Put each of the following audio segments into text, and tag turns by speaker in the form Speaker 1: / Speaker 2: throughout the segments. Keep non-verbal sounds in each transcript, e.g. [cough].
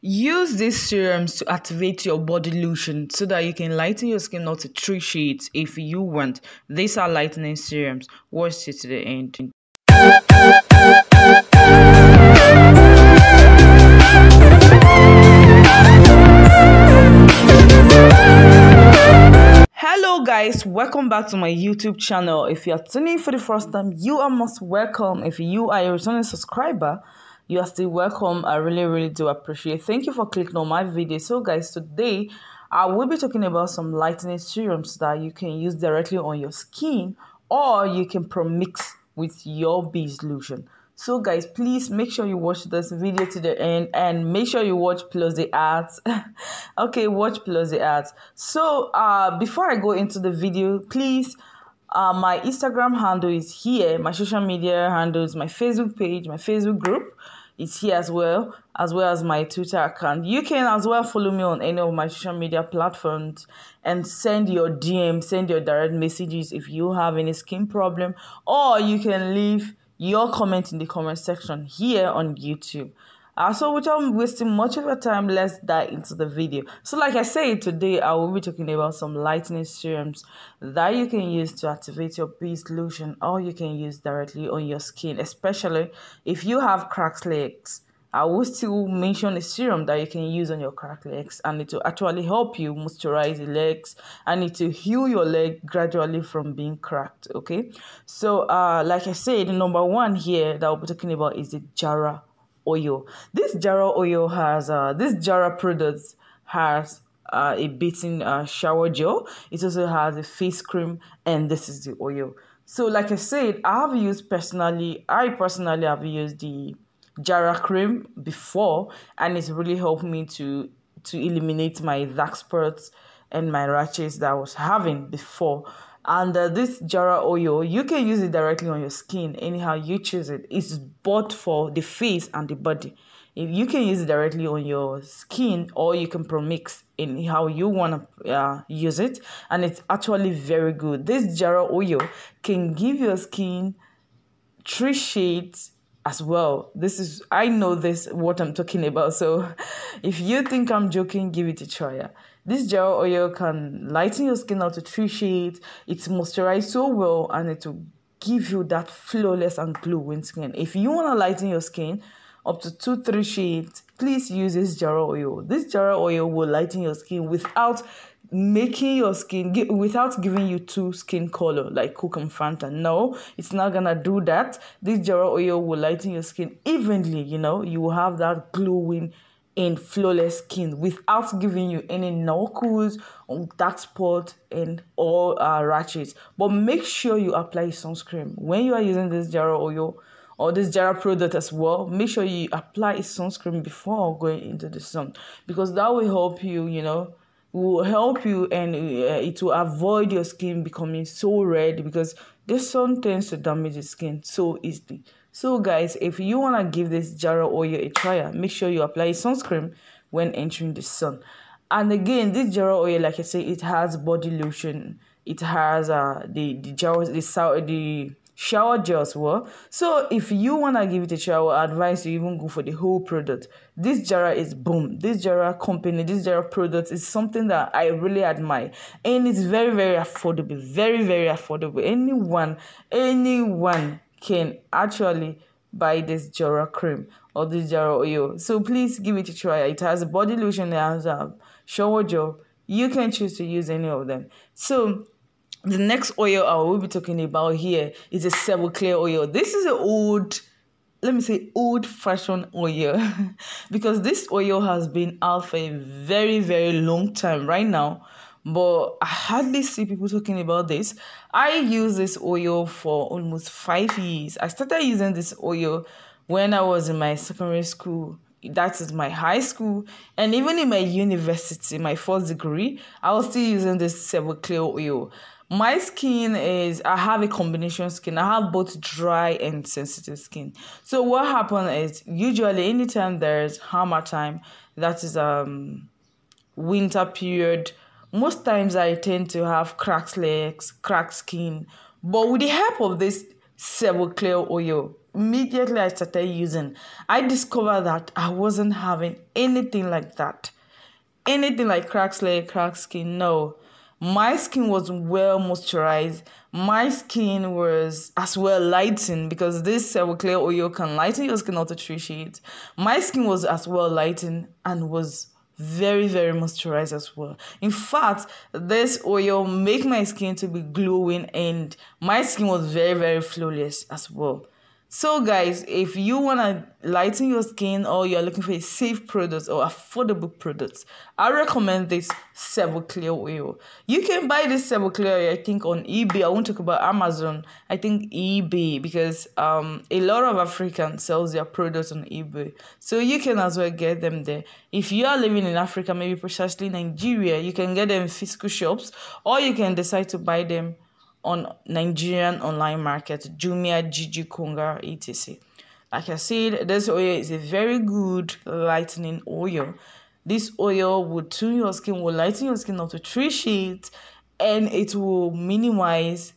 Speaker 1: Use these serums to activate your body lotion so that you can lighten your skin up to three shades if you want. These are lightening serums. Watch it to the end. Hello guys, welcome back to my YouTube channel. If you are tuning for the first time, you are most welcome. If you are a returning subscriber, you are still welcome. I really, really do appreciate. Thank you for clicking on my video. So, guys, today I will be talking about some lightening serums that you can use directly on your skin or you can promix with your base lotion. So guys, please make sure you watch this video to the end and make sure you watch plus the ads. [laughs] okay, watch plus the ads. So uh, before I go into the video, please, uh, my Instagram handle is here. My social media handles, my Facebook page, my Facebook group it's here as well, as well as my Twitter account. You can as well follow me on any of my social media platforms and send your DM, send your direct messages if you have any skin problem, or you can leave your comment in the comment section here on YouTube also without wasting much of your time let's dive into the video so like i said today i will be talking about some lightning serums that you can use to activate your beast lotion or you can use directly on your skin especially if you have cracked legs I will still mention a serum that you can use on your cracked legs, and it will actually help you moisturize the legs and it will heal your leg gradually from being cracked. Okay, so uh, like I said, number one here that we'll be talking about is the Jara oil. This Jara oil has uh, this Jara products has uh, a beating uh, shower gel. It also has a face cream, and this is the oil. So, like I said, I have used personally. I personally have used the Jara cream before, and it's really helped me to to eliminate my dark spots and my rashes that I was having before and uh, this jara oil you can use it directly on your skin anyhow you choose it it's both for the face and the body if you can use it directly on your skin or you can promix in how you want to uh, use it and it's actually very good this jara oil can give your skin three shades as well this is i know this what i'm talking about so [laughs] if you think i'm joking give it a try this gel oil can lighten your skin up to three shades. It's moisturized so well and it will give you that flawless and glowing skin. If you want to lighten your skin up to two, three shades, please use this jarrah oil. This jarrah oil will lighten your skin without making your skin without giving you two skin color like cook and fanta no it's not gonna do that this jarrah oil will lighten your skin evenly you know you will have that glowing in flawless skin without giving you any knuckles on um, that spot and all uh, ratchets. But make sure you apply sunscreen when you are using this Jara oil or this Jara product as well. Make sure you apply sunscreen before going into the sun because that will help you. You know, will help you and uh, it will avoid your skin becoming so red because the sun tends to damage the skin so easily. So guys, if you want to give this Jara oil a try, make sure you apply sunscreen when entering the sun. And again, this Jara oil, like I say, it has body lotion. It has uh, the the Jara the the shower gels well. So if you want to give it a shower, I advise you even go for the whole product. This Jara is boom. This Jara company, this Jara product is something that I really admire. And it's very, very affordable. Very, very affordable. Anyone, anyone can actually buy this Jara cream or this Jara oil. So please give it a try. It has a body lotion, it has a um, shower gel. You can choose to use any of them. So the next oil I will be talking about here is a Seville Clear oil. This is an old, let me say, old fashioned oil [laughs] because this oil has been out for a very, very long time right now. But I hardly see people talking about this. I use this oil for almost five years. I started using this oil when I was in my secondary school that is my high school and even in my university my fourth degree i was still using this clear oil my skin is i have a combination skin i have both dry and sensitive skin so what happens is usually anytime there's hammer time that is um winter period most times i tend to have cracked legs cracked skin but with the help of this clear oil immediately i started using i discovered that i wasn't having anything like that anything like cracked leg cracked skin no my skin was well moisturized my skin was as well lightened because this clear oil can lighten your skin up to three shades my skin was as well lightened and was very very moisturized as well in fact this oil make my skin to be glowing and my skin was very very flawless as well so, guys, if you want to lighten your skin or you're looking for a safe product or affordable products, I recommend this Clear oil. You can buy this Clear I think, on eBay. I won't talk about Amazon. I think eBay because um, a lot of Africans sells their products on eBay. So you can as well get them there. If you are living in Africa, maybe precisely Nigeria, you can get them in physical shops or you can decide to buy them on Nigerian online market, Jumia, Gigi, Konga, etc. Like I said, this oil is a very good lightening oil. This oil will tune your skin, will lighten your skin up to three shades, and it will minimize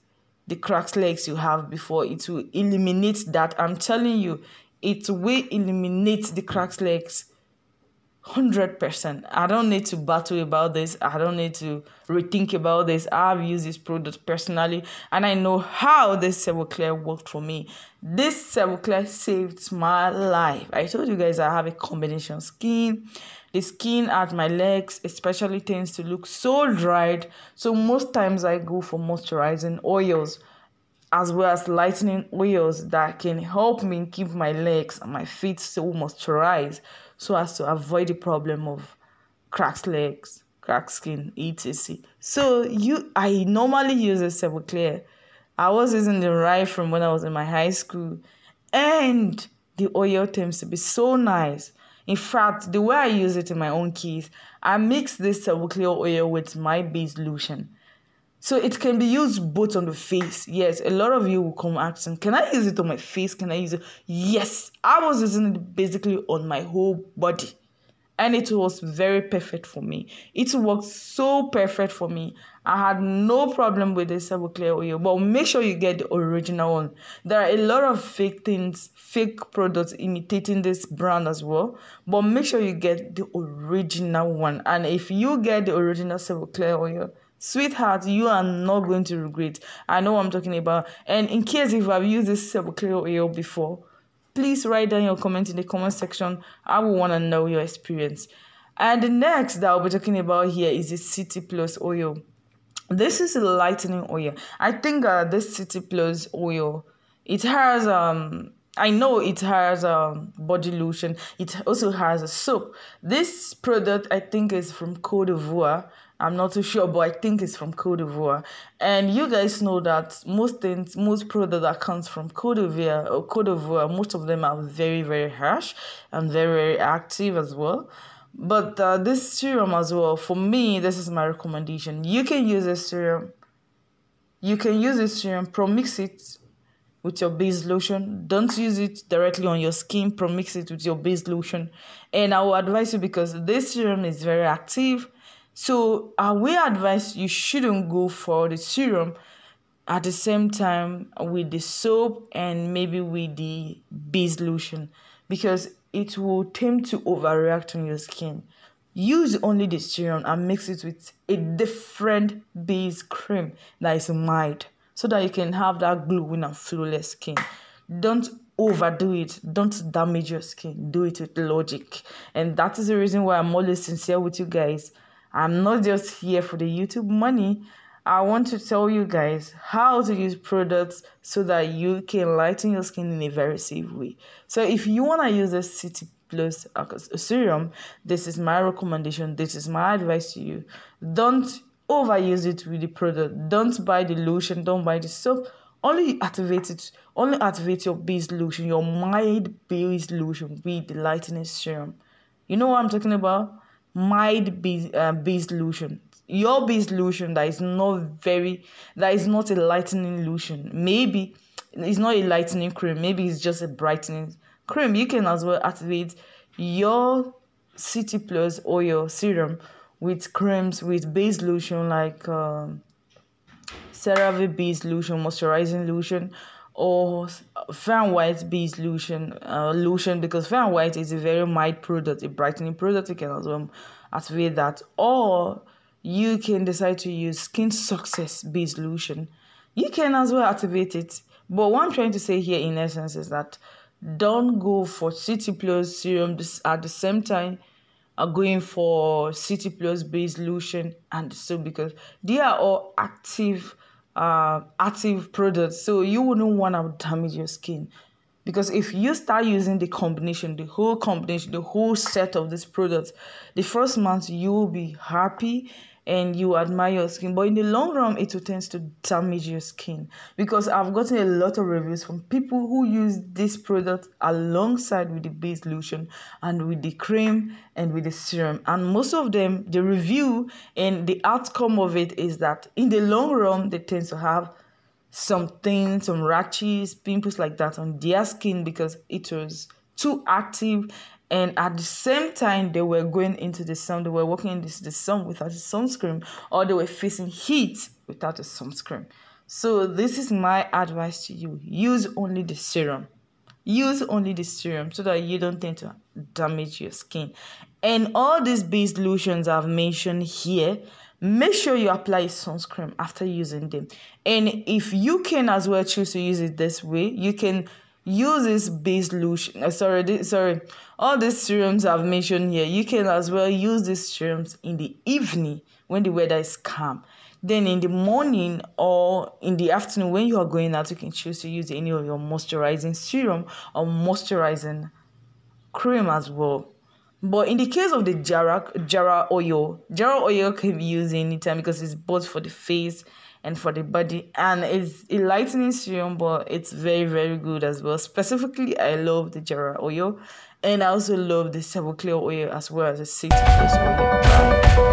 Speaker 1: the cracks legs you have before. It will eliminate that. I'm telling you, it will eliminate the cracks legs 100%. I don't need to battle about this. I don't need to rethink about this. I've used this product personally and I know how this Sevoclear worked for me. This Sevoclear saved my life. I told you guys I have a combination skin. The skin at my legs especially tends to look so dried. So most times I go for moisturizing oils as well as lightening oils that can help me keep my legs and my feet so moisturized so as to avoid the problem of cracked legs, cracked skin, etc. So you, I normally use a Clear. I was using the rye from when I was in my high school, and the oil tends to be so nice. In fact, the way I use it in my own case, I mix this Clear oil with my base lotion so it can be used both on the face. Yes, a lot of you will come asking, can I use it on my face? Can I use it? Yes, I was using it basically on my whole body. And it was very perfect for me. It worked so perfect for me. I had no problem with the clear oil, but make sure you get the original one. There are a lot of fake things, fake products imitating this brand as well, but make sure you get the original one. And if you get the original clear oil, Sweetheart, you are not going to regret. I know I'm talking about. And in case if I've used this Sebukiro oil before, please write down your comment in the comment section. I will want to know your experience. And the next that I'll be talking about here is the City Plus oil. This is a lightening oil. I think uh, this City Plus oil, it has um I know it has a um, body lotion. It also has a soap. This product, I think, is from Cote d'Ivoire. I'm not too sure, but I think it's from Cote d'Ivoire. And you guys know that most things, most product that comes from Cote d'Ivoire or uh, Cote d'Ivoire, most of them are very, very harsh and very, very active as well. But uh, this serum as well, for me, this is my recommendation. You can use this serum. You can use this serum, promix it with your base lotion. Don't use it directly on your skin, promix it with your base lotion. And I will advise you because this serum is very active so I will advise you shouldn't go for the serum at the same time with the soap and maybe with the base lotion because it will tend to overreact on your skin. Use only the serum and mix it with a different base cream that is mild so that you can have that glowing and flawless skin. Don't overdo it. Don't damage your skin. Do it with logic. And that is the reason why I'm always sincere with you guys. I'm not just here for the YouTube money. I want to tell you guys how to use products so that you can lighten your skin in a very safe way. So if you want to use a city plus uh, serum, this is my recommendation. This is my advice to you. Don't overuse it with the product. Don't buy the lotion. Don't buy the soap. Only activate it. Only activate your base lotion, your mild base lotion with the lightening serum. You know what I'm talking about? might be uh, lotion. your base lotion that is not very that is not a lightning lotion. maybe it's not a lightning cream maybe it's just a brightening cream you can as well activate your city plus or your serum with creams with base lotion like um, CeraVe base lotion moisturizing lotion or fan white base lotion uh, lotion because fan white is a very mild product a brightening product you can as well activate that or you can decide to use skin success base lotion you can as well activate it but what i'm trying to say here in essence is that don't go for city plus serum at the same time are uh, going for city plus base lotion and so because they are all active uh, active products so you wouldn't want to damage your skin because if you start using the combination the whole combination the whole set of this product the first month you will be happy and you admire your skin but in the long run it will tend to damage your skin because i've gotten a lot of reviews from people who use this product alongside with the base lotion and with the cream and with the serum and most of them the review and the outcome of it is that in the long run they tend to have some things, some rashes, pimples like that on their skin because it was too active. And at the same time, they were going into the sun, they were walking into the sun without a sunscreen, or they were facing heat without a sunscreen. So, this is my advice to you use only the serum. Use only the serum so that you don't tend to damage your skin. And all these base lotions I've mentioned here Make sure you apply sunscreen after using them. And if you can as well choose to use it this way, you can use this base lotion. Uh, sorry, this, sorry. All these serums I've mentioned here, you can as well use these serums in the evening when the weather is calm. Then in the morning or in the afternoon when you are going out, you can choose to use any of your moisturizing serum or moisturizing cream as well. But in the case of the Jara, Jara oil, Jara oil can be used anytime because it's both for the face and for the body. And it's a lightening serum, but it's very, very good as well. Specifically, I love the Jara oil. And I also love the Sevoclear oil as well as the citrus oil.